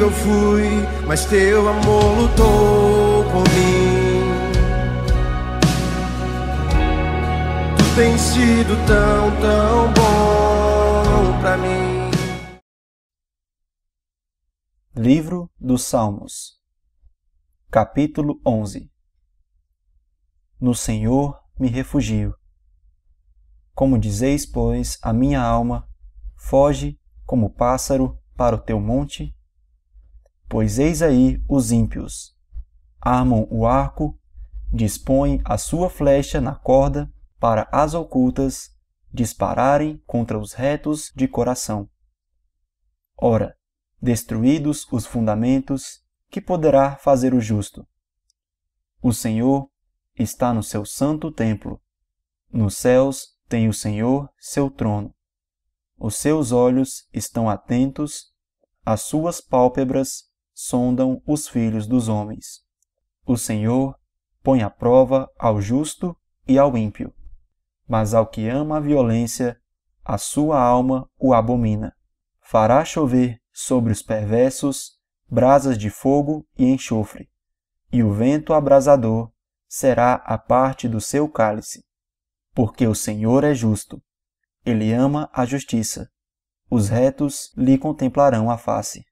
Eu fui, mas teu amor lutou por mim. Tu tens sido tão, tão bom para mim. Livro dos Salmos, capítulo 11 No Senhor me refugio. Como dizeis, pois, a minha alma, foge como pássaro para o teu monte Pois eis aí os ímpios. Armam o arco, dispõem a sua flecha na corda para as ocultas dispararem contra os retos de coração. Ora, destruídos os fundamentos, que poderá fazer o justo? O Senhor está no seu santo templo. Nos céus tem o Senhor seu trono. Os seus olhos estão atentos, as suas pálpebras sondam os filhos dos homens. O Senhor põe à prova ao justo e ao ímpio, mas ao que ama a violência, a sua alma o abomina. Fará chover sobre os perversos brasas de fogo e enxofre, e o vento abrasador será a parte do seu cálice. Porque o Senhor é justo, ele ama a justiça, os retos lhe contemplarão a face.